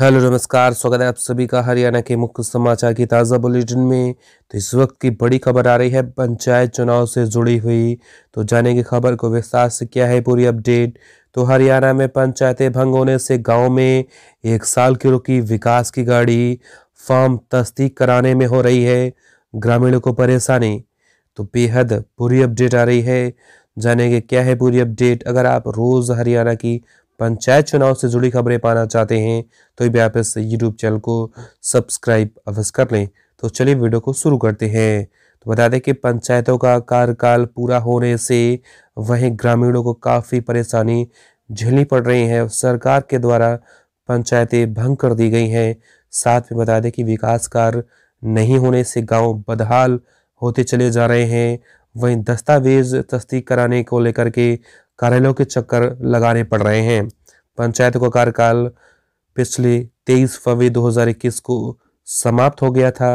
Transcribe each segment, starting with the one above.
hello नमस्कार स्वागत है आप सभी का हरियाणा के मुख्य समाचार की ताज़ा बुलेटिन में तो इस वक्त की बड़ी खबर आ रही है पंचायत चुनाव से जुड़ी हुई तो जाने की खबर को विस्तार से क्या है पूरी अपडेट तो हरियाणा में पंचायतें भंग होने से गांव में एक साल की रुकी विकास की गाड़ी फॉर्म तस्दीक कराने में हो रही है ग्रामीणों को परेशानी तो बेहद पूरी अपडेट आ रही है जानेंगे क्या है पूरी अपडेट अगर आप रोज़ हरियाणा की पंचायत चुनाव से जुड़ी खबरें पाना चाहते हैं तो भी आप इस यूट्यूब चैनल को सब्सक्राइब अवश्य कर लें तो चलिए वीडियो को शुरू करते हैं तो बता दें कि पंचायतों का कार्यकाल पूरा होने से वहीं ग्रामीणों को काफ़ी परेशानी झेलनी पड़ रही है सरकार के द्वारा पंचायतें भंग कर दी गई हैं साथ में बता दें कि विकास कार्य नहीं होने से गांव बदहाल होते चले जा रहे हैं वहीं दस्तावेज तस्दीक कराने को लेकर के कार्यालयों के चक्कर लगाने पड़ रहे हैं पंचायतों का कार्यकाल पिछले तेईस फरवरी 2021 को समाप्त हो गया था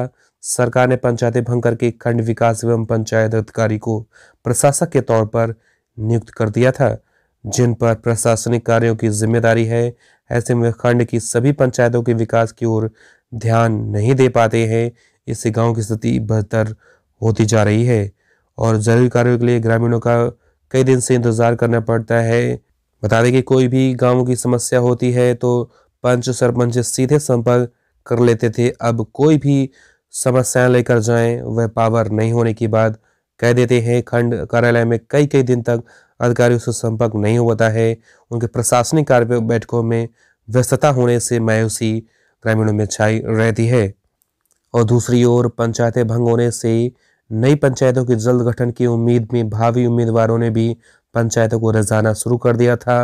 सरकार ने पंचायतें भंग करके खंड विकास एवं पंचायत अधिकारी को प्रशासक के तौर पर नियुक्त कर दिया था जिन पर प्रशासनिक कार्यों की जिम्मेदारी है ऐसे में खंड की सभी पंचायतों के विकास की ओर ध्यान नहीं दे पाते हैं इससे गांव की स्थिति बेहतर होती जा रही है और जरूरी कार्यों के लिए ग्रामीणों का कई दिन से इंतज़ार करना पड़ता है बता दें कि कोई भी गाँव की समस्या होती है तो पंच सरपंच सीधे संपर्क कर लेते थे अब कोई भी समस्याएं लेकर जाएं वह पावर नहीं होने की बात कह देते हैं खंड कार्यालय में कई कई दिन तक अधिकारियों से संपर्क नहीं होता है उनके प्रशासनिक कार्य बैठकों में व्यस्तता होने से मायूसी ग्रामीणों में छाई रहती है और दूसरी ओर पंचायतें भंग होने से नई पंचायतों के जल्द गठन की उम्मीद में भावी उम्मीदवारों ने भी पंचायतों को रजाना शुरू कर दिया था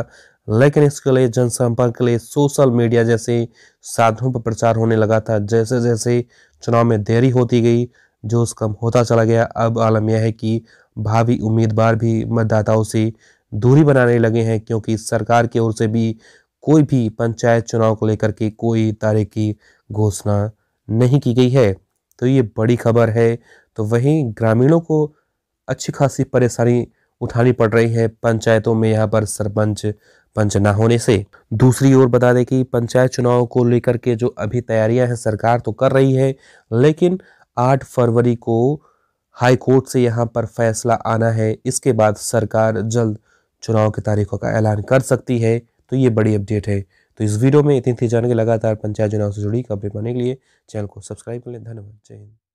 लेकिन इसके लिए जनसंपर्क के लिए सोशल मीडिया जैसे साधनों पर प्रचार होने लगा था जैसे जैसे चुनाव में देरी होती गई जोश कम होता चला गया अब आलम यह है कि भावी उम्मीदवार भी मतदाताओं से दूरी बनाने लगे हैं क्योंकि सरकार की ओर से भी कोई भी पंचायत चुनाव को लेकर के कोई तारीख की घोषणा नहीं की गई है तो ये बड़ी खबर है तो वहीं ग्रामीणों को अच्छी खासी परेशानी उठानी पड़ रही है पंचायतों में यहाँ पर सरपंच पंच ना होने से दूसरी ओर बता दें कि पंचायत चुनाव को लेकर के जो अभी तैयारियां हैं सरकार तो कर रही है लेकिन 8 फरवरी को हाई कोर्ट से यहाँ पर फैसला आना है इसके बाद सरकार जल्द चुनाव की तारीखों का ऐलान कर सकती है तो ये बड़ी अपडेट है तो इस वीडियो में इतनी थी जानकारी लगातार पंचायत चुनाव से जुड़ी खबरें पाने के लिए चैनल को सब्सक्राइब कर लें धन्यवाद जय हिंद